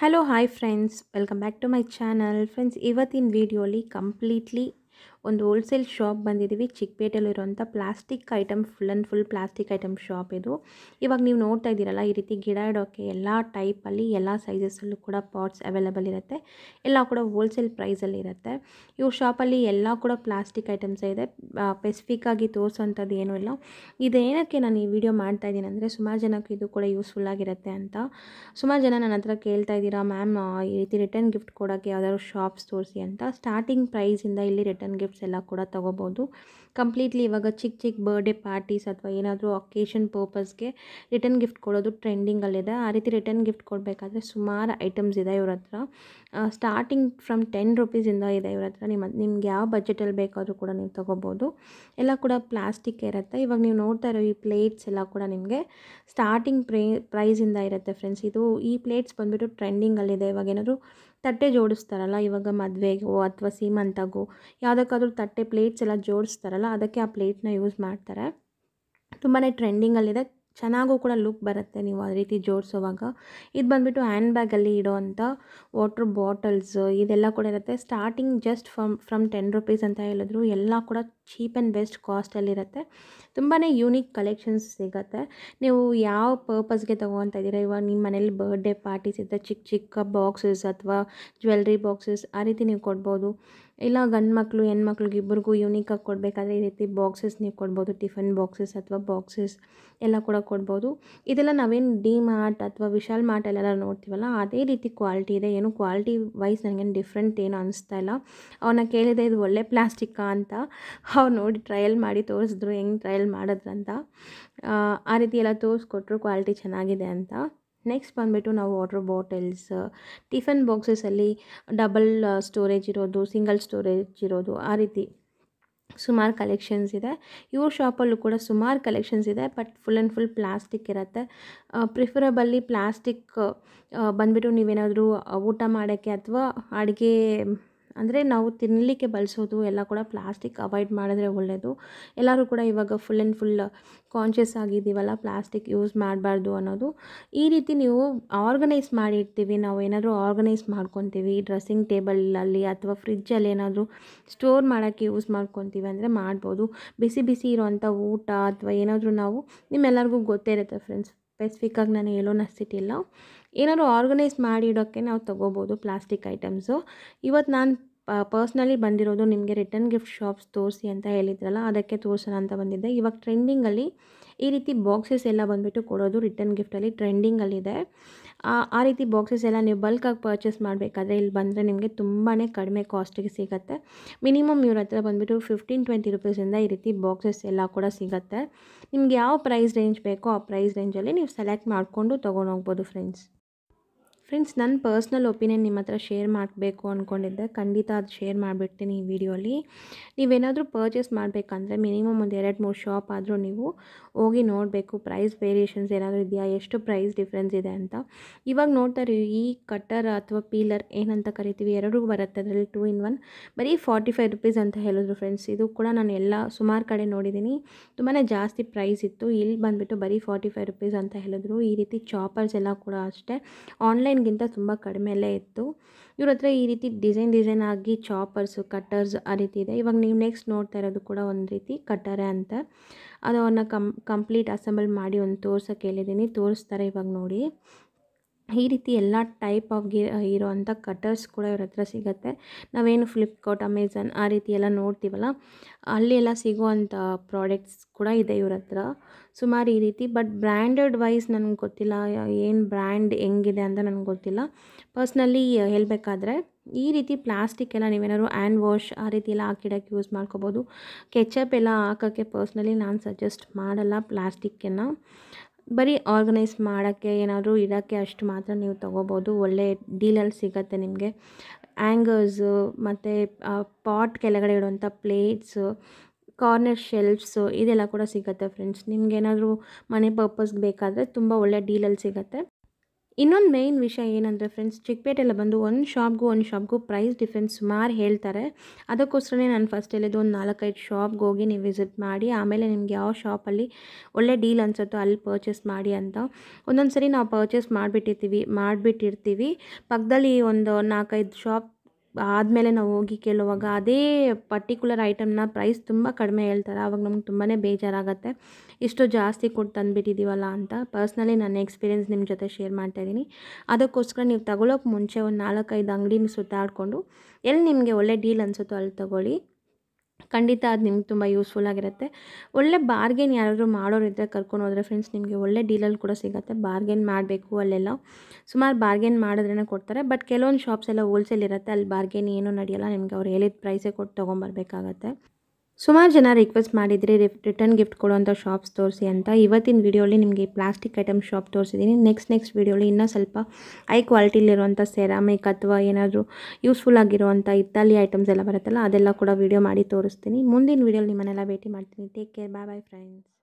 Hello, hi friends, welcome back to my channel. Friends, in video, completely ಒಂದು wholesale shop ಬಂದಿದ್ದೀವಿ ಇರುವಂಥ plastic item full and full plastic item shop ಇದು ಇವಾಗ ನೀವು ನೋಡ್ತಾ ಇದ್ದೀರಲ್ಲ ಈ ರೀತಿ ಗಿಡ ಇಡೋಕ್ಕೆ ಎಲ್ಲ ಟೈಪಲ್ಲಿ ಎಲ್ಲ ಸೈಜಸ್ಸಲ್ಲೂ ಕೂಡ ಪಾಟ್ಸ್ ಅವೈಲೇಬಲ್ ಇರುತ್ತೆ ಎಲ್ಲ ಕೂಡ ಹೋಲ್ಸೇಲ್ ಪ್ರೈಸಲ್ಲಿ ಇರುತ್ತೆ ಇವು ಶಾಪಲ್ಲಿ ಎಲ್ಲ ಕೂಡ ಪ್ಲಾಸ್ಟಿಕ್ ಐಟಮ್ಸೇ ಇದೆ ಸ್ಪೆಸಿಫಿಕ್ ಆಗಿ ತೋರಿಸೋವಂಥದ್ದು ಏನೂ ಇಲ್ಲ ಇದೇನಕ್ಕೆ ನಾನು ಈ ವಿಡಿಯೋ ಮಾಡ್ತಾ ಇದ್ದೀನಿ ಅಂದರೆ ಸುಮಾರು ಜನಕ್ಕೆ ಇದು ಕೂಡ ಯೂಸ್ಫುಲ್ ಆಗಿರುತ್ತೆ ಅಂತ ಸುಮಾರು ಜನ ನನ್ನ ಹತ್ರ ಕೇಳ್ತಾ ಇದ್ದೀರಾ ಮ್ಯಾಮ್ ಈ ರೀತಿ ರಿಟರ್ನ್ ಗಿಫ್ಟ್ ಕೊಡೋಕ್ಕೆ ಯಾವ್ದಾದ್ರು ಶಾಪ್ಸ್ ತೋರಿಸಿ ಅಂತ ಸ್ಟಾರ್ಟಿಂಗ್ ಪ್ರೈಸಿಂದ ಇಲ್ಲಿ ರಿಟರ್ನ್ ಗಿಫ್ಟ್ ಗಿಫ್ಟ್ಸ್ ಎಲ್ಲ ಕೂಡ ತೊಗೋಬೋದು ಕಂಪ್ಲೀಟ್ಲಿ ಇವಾಗ ಚಿಕ್ಕ ಚಿಕ್ಕ ಬರ್ಡೇ ಪಾರ್ಟೀಸ್ ಅಥವಾ ಏನಾದರೂ ಅಕೇಶನ್ ಪರ್ಪಸ್ಗೆ ರಿಟರ್ನ್ ಗಿಫ್ಟ್ ಕೊಡೋದು ಟ್ರೆಂಡಿಂಗಲ್ಲಿದೆ ಆ ರೀತಿ ರಿಟರ್ನ್ ಗಿಫ್ಟ್ ಕೊಡಬೇಕಾದ್ರೆ ಸುಮಾರು ಐಟಮ್ಸ್ ಇದೆ ಇವ್ರ ಹತ್ರ ಸ್ಟಾರ್ಟಿಂಗ್ ಫ್ರಮ್ ಟೆನ್ ರುಪೀಸಿಂದ ಇದೆ ಇವ್ರ ಹತ್ರ ನಿಮ್ಮ ನಿಮ್ಗೆ ಯಾವ ಬಜೆಟಲ್ಲಿ ಬೇಕಾದರೂ ಕೂಡ ನೀವು ತೊಗೋಬೋದು ಎಲ್ಲ ಕೂಡ ಪ್ಲಾಸ್ಟಿಕ್ ಇರುತ್ತೆ ಇವಾಗ ನೀವು ನೋಡ್ತಾ ಇರೋ ಈ ಪ್ಲೇಟ್ಸ್ ಎಲ್ಲ ಕೂಡ ನಿಮಗೆ ಸ್ಟಾರ್ಟಿಂಗ್ ಪ್ರೇ ಪ್ರೈಸಿಂದ ಇರುತ್ತೆ ಫ್ರೆಂಡ್ಸ್ ಇದು ಈ ಪ್ಲೇಟ್ಸ್ ಬಂದುಬಿಟ್ಟು ಟ್ರೆಂಡಿಂಗಲ್ಲಿದೆ ಇವಾಗ ಏನಾದರೂ ತಟ್ಟೆ ಜೋಡಿಸ್ತಾರಲ್ಲ ಇವಾಗ ಮದುವೆಗೋ ಅಥವಾ ಸೀಮಂತಗೋ ಯಾವುದಕ್ಕಾದ್ರೂ ಬೇಕಾದರೂ ತಟ್ಟೆ ಪ್ಲೇಟ್ಸ್ ಎಲ್ಲ ಜೋಡಿಸ್ತಾರಲ್ಲ ಅದಕ್ಕೆ ಆ ಪ್ಲೇಟ್ನ ಯೂಸ್ ಮಾಡ್ತಾರೆ ತುಂಬಾ ಟ್ರೆಂಡಿಂಗಲ್ಲಿದೆ ಚೆನ್ನಾಗೂ ಕೂಡ ಲುಕ್ ಬರುತ್ತೆ ನೀವು ಆ ರೀತಿ ಜೋಡಿಸೋವಾಗ ಇದು ಬಂದುಬಿಟ್ಟು ಹ್ಯಾಂಡ್ ಬ್ಯಾಗಲ್ಲಿ ಇಡೋವಂಥ ವಾಟ್ರ್ ಬಾಟಲ್ಸ್ ಇದೆಲ್ಲ ಕೂಡ ಇರುತ್ತೆ starting just from from ten rupees ಅಂತ ಹೇಳಿದ್ರು ಎಲ್ಲ ಕೂಡ ಚೀಪ್ ಆ್ಯಂಡ್ ಬೆಸ್ಟ್ ಕಾಸ್ಟಲ್ಲಿರುತ್ತೆ ತುಂಬಾ ಯೂನಿಕ್ ಕಲೆಕ್ಷನ್ಸ್ ಸಿಗುತ್ತೆ ನೀವು ಯಾವ ಪರ್ಪಸ್ಗೆ ತೊಗೊಳ್ತಾ ಇದ್ದೀರಾ ಇವಾಗ ನಿಮ್ಮ ಮನೇಲಿ ಬರ್ಡೇ ಪಾರ್ಟೀಸ್ ಇದ್ದ ಚಿಕ್ಕ ಚಿಕ್ಕ ಬಾಕ್ಸಸ್ ಅಥವಾ ಜ್ಯುವೆಲ್ರಿ ಬಾಕ್ಸಸ್ ಆ ರೀತಿ ನೀವು ಕೊಡ್ಬೋದು ಇಲ್ಲ ಗಂಡು ಮಕ್ಕಳು ಹೆಣ್ಮಕ್ಳಿಗೆ ಇಬ್ಬರಿಗೂ ಯೂನಿಕಾಗಿ ಕೊಡಬೇಕಾದ್ರೆ ಈ ರೀತಿ ಬಾಕ್ಸಸ್ ನೀವು ಕೊಡ್ಬೋದು ಟಿಫನ್ ಬಾಕ್ಸಸ್ ಅಥವಾ ಬಾಕ್ಸಸ್ ಎಲ್ಲ ಕೂಡ ಕೊಡ್ಬೋದು ಇದೆಲ್ಲ ನಾವೇನು ಡಿ ಮಾರ್ಟ್ ಅಥವಾ ವಿಶಾಲ್ ಮಾರ್ಟಲ್ಲೆಲ್ಲ ನೋಡ್ತೀವಲ್ಲ ಅದೇ ರೀತಿ ಕ್ವಾಲಿಟಿ ಇದೆ ಏನು ಕ್ವಾಲಿಟಿ ವೈಸ್ ನನಗೇನು ಡಿಫ್ರೆಂಟ್ ಏನು ಅನಿಸ್ತಾ ಇಲ್ಲ ಅವನ್ನ ಕೇಳಿದೆ ಇದು ಒಳ್ಳೆ ಪ್ಲಾಸ್ಟಿಕ್ಕ ಅಂತ ಅವ್ರು ನೋಡಿ ಟ್ರಯಲ್ ಮಾಡಿ ತೋರಿಸಿದ್ರು ಹೆಂಗೆ ಟ್ರಯಲ್ ಮಾಡಿದ್ರಂತ ಆ ರೀತಿ ಎಲ್ಲ ತೋರಿಸ್ಕೊಟ್ರು ಕ್ವಾಲಿಟಿ ಚೆನ್ನಾಗಿದೆ ಅಂತ ನೆಕ್ಸ್ಟ್ ಬಂದುಬಿಟ್ಟು ನಾವು ವಾಟ್ರ್ ಬಾಟಲ್ಸ್ ಟಿಫನ್ ಬಾಕ್ಸಸಲ್ಲಿ ಡಬಲ್ ಸ್ಟೋರೇಜ್ ಇರೋದು ಸಿಂಗಲ್ ಸ್ಟೋರೇಜ್ ಇರೋದು ಆ ರೀತಿ ಸುಮಾರು ಕಲೆಕ್ಷನ್ಸ್ ಇದೆ ಇವ್ರ ಶಾಪಲ್ಲೂ ಕೂಡ ಸುಮಾರು ಕಲೆಕ್ಷನ್ಸ್ ಇದೆ but full and full plastic ಇರುತ್ತೆ ಪ್ರಿಫರಬಲ್ಲಿ ಪ್ಲಾಸ್ಟಿಕ್ ಬಂದುಬಿಟ್ಟು ನೀವೇನಾದರೂ ಊಟ ಮಾಡೋಕ್ಕೆ ಅಥವಾ ಅಡುಗೆ ಅಂದರೆ ನಾವು ತಿನ್ನಲಿಕ್ಕೆ ಬಳಸೋದು ಎಲ್ಲ ಕೂಡ ಪ್ಲಾಸ್ಟಿಕ್ ಅವಾಯ್ಡ್ ಮಾಡಿದ್ರೆ ಒಳ್ಳೆಯದು ಎಲ್ಲರೂ ಕೂಡ ಇವಾಗ ಫುಲ್ ಆ್ಯಂಡ್ ಫುಲ್ ಕಾನ್ಷಿಯಸ್ ಆಗಿದ್ದೀವಲ್ಲ ಪ್ಲಾಸ್ಟಿಕ್ ಯೂಸ್ ಮಾಡಬಾರ್ದು ಅನ್ನೋದು ಈ ರೀತಿ ನೀವು ಆರ್ಗನೈಸ್ ಮಾಡಿರ್ತೀವಿ ನಾವು ಏನಾದರೂ ಆರ್ಗನೈಸ್ ಮಾಡ್ಕೊತೀವಿ ಡ್ರೆಸ್ಸಿಂಗ್ ಟೇಬಲಲ್ಲಿ ಅಥವಾ ಫ್ರಿಜ್ಜಲ್ಲಿ ಏನಾದರೂ ಸ್ಟೋರ್ ಮಾಡೋಕ್ಕೆ ಯೂಸ್ ಮಾಡ್ಕೊತೀವಿ ಅಂದರೆ ಮಾಡ್ಬೋದು ಬಿಸಿ ಬಿಸಿ ಇರೋವಂಥ ಊಟ ಅಥವಾ ಏನಾದರೂ ನಾವು ನಿಮ್ಮೆಲ್ಲರಿಗೂ ಗೊತ್ತೇ ಇರುತ್ತೆ ಫ್ರೆಂಡ್ಸ್ ಸ್ಪೆಸಿಫಿಕ್ಕಾಗಿ ನಾನು ಹೇಳೋನಿಸ್ತಿಲ್ಲ ಏನಾದರೂ ಆರ್ಗನೈಸ್ ಮಾಡಿಡೋಕ್ಕೆ ನಾವು ತೊಗೋಬೋದು ಪ್ಲಾಸ್ಟಿಕ್ ಐಟಮ್ಸು ಇವತ್ತು ನಾನು ಪರ್ಸ್ನಲಿ ಬಂದಿರೋದು ನಿಮಗೆ ರಿಟರ್ನ್ ಗಿಫ್ಟ್ ಶಾಪ್ಸ್ ತೋರಿಸಿ ಅಂತ ಹೇಳಿದ್ರಲ್ಲ ಅದಕ್ಕೆ ತೋರಿಸೋಣ ಅಂತ ಬಂದಿದ್ದೆ ಇವಾಗ ಟ್ರೆಂಡಿಂಗಲ್ಲಿ ಈ ರೀತಿ ಬಾಕ್ಸಸ್ ಎಲ್ಲ ಬಂದುಬಿಟ್ಟು ಕೊಡೋದು ರಿಟರ್ನ್ ಗಿಫ್ಟಲ್ಲಿ ಟ್ರೆಂಡಿಂಗಲ್ಲಿದೆ ಆ ರೀತಿ ಬಾಕ್ಸಸ್ ಎಲ್ಲ ನೀವು ಬಲ್ಕಾಗಿ ಪರ್ಚೇಸ್ ಮಾಡಬೇಕಾದ್ರೆ ಇಲ್ಲಿ ಬಂದರೆ ನಿಮಗೆ ತುಂಬಾ ಕಡಿಮೆ ಕಾಸ್ಟಿಗೆ ಸಿಗುತ್ತೆ ಮಿನಿಮಮ್ ಇವ್ರ ಹತ್ರ ಬಂದುಬಿಟ್ಟು ಫಿಫ್ಟೀನ್ ಟ್ವೆಂಟಿ ರುಪೀಸಿಂದ ಈ ರೀತಿ ಬಾಕ್ಸಸ್ ಎಲ್ಲ ಕೂಡ ಸಿಗುತ್ತೆ ನಿಮ್ಗೆ ಯಾವ ಪ್ರೈಸ್ ರೇಂಜ್ ಬೇಕೋ ಆ ಪ್ರೈಸ್ ರೇಂಜಲ್ಲಿ ನೀವು ಸೆಲೆಕ್ಟ್ ಮಾಡಿಕೊಂಡು ಹೋಗ್ಬೋದು ಫ್ರೆಂಡ್ಸ್ ಫ್ರೆಂಡ್ಸ್ ನನ್ನ ಪರ್ಸ್ನಲ್ ಒಪಿನಿಯನ್ ನಿಮ್ಮ ಹತ್ರ ಶೇರ್ ಮಾಡಬೇಕು ಅಂದ್ಕೊಂಡಿದ್ದೆ ಖಂಡಿತ ಅದು ಶೇರ್ ಮಾಡಿಬಿಡ್ತೀನಿ ಈ ವಿಡಿಯೋಲಿ ನೀವೇನಾದರೂ ಪರ್ಚೇಸ್ ಮಾಡಬೇಕಂದ್ರೆ ಮಿನಿಮಮ್ ಒಂದು ಎರಡು ಮೂರು ಶಾಪ್ ಆದರೂ ನೀವು ಹೋಗಿ ನೋಡಬೇಕು ಪ್ರೈಸ್ ವೇರಿಯೇಷನ್ಸ್ ಏನಾದರೂ ಇದೆಯಾ ಎಷ್ಟು ಪ್ರೈಸ್ ಡಿಫ್ರೆನ್ಸ್ ಇದೆ ಅಂತ ಇವಾಗ ನೋಡ್ತಾ ಇರಿ ಈ ಕಟ್ಟರ್ ಅಥವಾ ಪೀಲರ್ ಏನಂತ ಕರಿತೀವಿ ಎರಡೂ ಬರುತ್ತೆ ಅದರಲ್ಲಿ ಟೂ ಇನ್ ಒನ್ ಬರೀ ಫಾರ್ಟಿ ಫೈವ್ ರುಪೀಸ್ ಅಂತ ಹೇಳಿದ್ರು ಫ್ರೆಂಡ್ಸ್ ಇದು ಕೂಡ ನಾನು ಎಲ್ಲ ಸುಮಾರು ಕಡೆ ನೋಡಿದ್ದೀನಿ ತುಂಬಾ ಜಾಸ್ತಿ ಪ್ರೈಸ್ ಇತ್ತು ಇಲ್ಲಿ ಬಂದುಬಿಟ್ಟು ಬರೀ ಫಾರ್ಟಿ ಫೈವ್ ರುಪೀಸ್ ಅಂತ ಹೇಳಿದ್ರು ಈ ರೀತಿ ಚಾಪರ್ಸ್ ಎಲ್ಲ ಕೂಡ ಅಷ್ಟೇ ಆನ್ಲೈನ್ ತುಂಬ ಕಡಿಮೆಯಲ್ಲೇ ಇತ್ತು ಇವ್ರ ಹತ್ರ ಈ ರೀತಿ ಡಿಸೈನ್ ಡಿಸೈನ್ ಆಗಿ ಚಾಪರ್ಸು ಕಟರ್ಸ್ ಆ ರೀತಿ ಇದೆ ಇವಾಗ ನೀವು ನೆಕ್ಸ್ಟ್ ನೋಡ್ತಾ ಇರೋದು ಕೂಡ ಒಂದು ರೀತಿ ಕಟರೆ ಅಂತ ಅದನ್ನು ಕಂಪ್ಲೀಟ್ ಅಸೆಂಬಲ್ ಮಾಡಿ ಒಂದು ತೋರ್ಸೋಕ್ಕೆ ಹೇಳಿದ್ದೀನಿ ತೋರಿಸ್ತಾರೆ ಇವಾಗ ನೋಡಿ ಈ ರೀತಿ ಎಲ್ಲ ಟೈಪ್ ಆಫ್ ಗಿ ಇರೋವಂಥ ಕಟರ್ಸ್ ಕೂಡ ಇವ್ರ ಹತ್ರ ಸಿಗುತ್ತೆ ನಾವೇನು ಫ್ಲಿಪ್ಕಾರ್ಟ್ ಅಮೆಝಾನ್ ಆ ರೀತಿ ಎಲ್ಲ ನೋಡ್ತೀವಲ್ಲ ಅಲ್ಲಿ ಎಲ್ಲ ಸಿಗುವಂಥ ಪ್ರಾಡಕ್ಟ್ಸ್ ಕೂಡ ಇದೆ ಇವ್ರ ಹತ್ರ ಸುಮಾರು ಈ ರೀತಿ ಬಟ್ ಬ್ರ್ಯಾಂಡೆಡ್ ವೈಸ್ ನನಗೆ ಗೊತ್ತಿಲ್ಲ ಏನು ಬ್ರ್ಯಾಂಡ್ ಹೆಂಗಿದೆ ಅಂತ ನನಗೆ ಗೊತ್ತಿಲ್ಲ ಪರ್ಸ್ನಲಿ ಹೇಳಬೇಕಾದ್ರೆ ಈ ರೀತಿ ಪ್ಲಾಸ್ಟಿಕ್ ಎಲ್ಲ ನೀವೇನಾದ್ರು ಹ್ಯಾಂಡ್ ವಾಶ್ ಆ ರೀತಿ ಎಲ್ಲ ಹಾಕಿಡೋಕ್ಕೆ ಯೂಸ್ ಮಾಡ್ಕೋಬೋದು ಕೆಚಪ್ ಎಲ್ಲ ಹಾಕೋಕ್ಕೆ ಪರ್ಸ್ನಲಿ ನಾನು ಸಜೆಸ್ಟ್ ಮಾಡಲ್ಲ ಪ್ಲಾಸ್ಟಿಕ್ಕನ್ನು ಬರೀ ಆರ್ಗನೈಸ್ ಮಾಡೋಕ್ಕೆ ಏನಾದರೂ ಇಡೋಕ್ಕೆ ಅಷ್ಟು ಮಾತ್ರ ನೀವು ತೊಗೋಬೋದು ಒಳ್ಳೆ ಡೀಲಲ್ಲಿ ಸಿಗತ್ತೆ ನಿಮಗೆ ಆ್ಯಂಗರ್ಸು ಮತ್ತು ಪಾಟ್ ಕೆಳಗಡೆ ಇಡುವಂಥ ಪ್ಲೇಟ್ಸು ಕಾರ್ನರ್ ಶೆಲ್ಫ್ಸು ಇದೆಲ್ಲ ಕೂಡ ಸಿಗುತ್ತೆ ಫ್ರೆಂಡ್ಸ್ ಏನಾದರೂ ಮನೆ ಪರ್ಪಸ್ಗೆ ಬೇಕಾದರೆ ತುಂಬ ಒಳ್ಳೆ ಡೀಲಲ್ಲಿ ಸಿಗುತ್ತೆ ಇನ್ನೊಂದು ಮೇಯ್ನ್ ವಿಷಯ ಏನಂದರೆ ಫ್ರೆಂಡ್ಸ್ ಚಿಕ್ಕಪೇಟೆಲ್ಲ ಬಂದು ಒಂದು ಶಾಪ್ಗೂ ಒಂದು ಶಾಪ್ಗೂ ಪ್ರೈಸ್ ಡಿಫ್ರೆನ್ಸ್ ಸುಮಾರು ಹೇಳ್ತಾರೆ ಅದಕ್ಕೋಸ್ಕರನೇ ನಾನು ಫಸ್ಟ್ ಹೇಳಿದ್ದು ಒಂದು ನಾಲ್ಕೈದು ಶಾಪ್ಗೆ ಹೋಗಿ ನೀವು ವಿಸಿಟ್ ಮಾಡಿ ಆಮೇಲೆ ನಿಮ್ಗೆ ಯಾವ ಶಾಪಲ್ಲಿ ಒಳ್ಳೆ ಡೀಲ್ ಅನ್ಸುತ್ತೋ ಅಲ್ಲಿ ಪರ್ಚೇಸ್ ಮಾಡಿ ಅಂತ ಒಂದೊಂದು ಸರಿ ನಾವು ಪರ್ಚೇಸ್ ಮಾಡಿಬಿಟ್ಟಿರ್ತೀವಿ ಮಾಡಿಬಿಟ್ಟಿರ್ತೀವಿ ಪಕ್ಕದಲ್ಲಿ ಒಂದು ನಾಲ್ಕೈದು ಶಾಪ್ ಆದಮೇಲೆ ನಾವು ಹೋಗಿ ಕೇಳುವಾಗ ಅದೇ ಪರ್ಟಿಕ್ಯುಲರ್ ಐಟಮ್ನ ಪ್ರೈಸ್ ತುಂಬ ಕಡಿಮೆ ಹೇಳ್ತಾರೆ ಆವಾಗ ನಮ್ಗೆ ತುಂಬಾ ಬೇಜಾರಾಗುತ್ತೆ ಇಷ್ಟು ಜಾಸ್ತಿ ಕೊಟ್ಟು ತಂದುಬಿಟ್ಟಿದ್ದೀವಲ್ಲ ಅಂತ ಪರ್ಸ್ನಲಿ ನನ್ನ ಎಕ್ಸ್ಪೀರಿಯೆನ್ಸ್ ನಿಮ್ಮ ಜೊತೆ ಶೇರ್ ಮಾಡ್ತಾಯಿದ್ದೀನಿ ಅದಕ್ಕೋಸ್ಕರ ನೀವು ತಗೊಳ್ಳೋಕೆ ಮುಂಚೆ ಒಂದು ನಾಲ್ಕೈದು ಅಂಗಡಿನ ಸುತ್ತಾಡಿಕೊಂಡು ಎಲ್ಲಿ ನಿಮಗೆ ಒಳ್ಳೆ ಡೀಲ್ ಅನಿಸುತ್ತೋ ಅಲ್ಲಿ ತಗೊಳ್ಳಿ ಖಂಡಿತ ಅದು ನಿಮ್ಗೆ ತುಂಬ ಯೂಸ್ಫುಲ್ ಆಗಿರುತ್ತೆ ಒಳ್ಳೆ ಬಾರ್ಗೇನ್ ಯಾರಾದರೂ ಮಾಡೋರು ಇದ್ದರೆ ಕರ್ಕೊಂಡು ಹೋದರೆ ಫ್ರೆಂಡ್ಸ್ ನಿಮಗೆ ಒಳ್ಳೆ ಡೀಲಲ್ಲಿ ಕೂಡ ಸಿಗುತ್ತೆ ಬಾರ್ಗೇನ್ ಮಾಡಬೇಕು ಅಲ್ಲೆಲ್ಲ ಸುಮಾರು ಬಾರ್ಗೇನ್ ಮಾಡಿದ್ರೇ ಕೊಡ್ತಾರೆ ಬಟ್ ಕೆಲವೊಂದು ಶಾಪ್ಸ್ ಎಲ್ಲ ಹೋಲ್ಸೇಲ್ ಇರುತ್ತೆ ಅಲ್ಲಿ ಬಾರ್ಗೇನ್ ಏನೂ ನಡೆಯಲ್ಲ ನಿಮಗೆ ಅವ್ರು ಹೇಳಿದ ಪ್ರೈಸೇ ಕೊಟ್ಟು ತೊಗೊಂಬರ್ಬೇಕಾಗತ್ತೆ ಸುಮಾರು ಜನ ರಿಕ್ವೆಸ್ಟ್ ಮಾಡಿದರೆ ರಿಟರ್ನ್ ಗಿಫ್ಟ್ ಕೊಡುವಂಥ ಶಾಪ್ಸ್ ತೋರಿಸಿ ಅಂತ ಇವತ್ತಿನ ವೀಡಿಯೋಲಿ ನಿಮಗೆ ಪ್ಲಾಸ್ಟಿಕ್ ಐಟಮ್ ಶಾಪ್ ತೋರಿಸಿದ್ದೀನಿ ನೆಕ್ಸ್ಟ್ ನೆಕ್ಸ್ಟ್ ವೀಡಿಯೋಲಿ ಇನ್ನೂ ಸ್ವಲ್ಪ ಹೈ ಕ್ವಾಲಿಟಿಲಿರುವಂಥ ಸೆರಾಮಿಕ್ ಅಥವಾ ಏನಾದರೂ ಯೂಸ್ಫುಲ್ ಆಗಿರುವಂಥ ಇತ್ತಾಲಿ ಐಟಮ್ಸ್ ಎಲ್ಲ ಬರುತ್ತಲ್ಲ ಅದೆಲ್ಲ ಕೂಡ ವೀಡಿಯೋ ಮಾಡಿ ತೋರಿಸ್ತೀನಿ ಮುಂದಿನ ವಿಡಿಯೋಲಿ ನಿಮ್ಮನ್ನೆಲ್ಲ ಭೇಟಿ ಮಾಡ್ತೀನಿ take care bye bye friends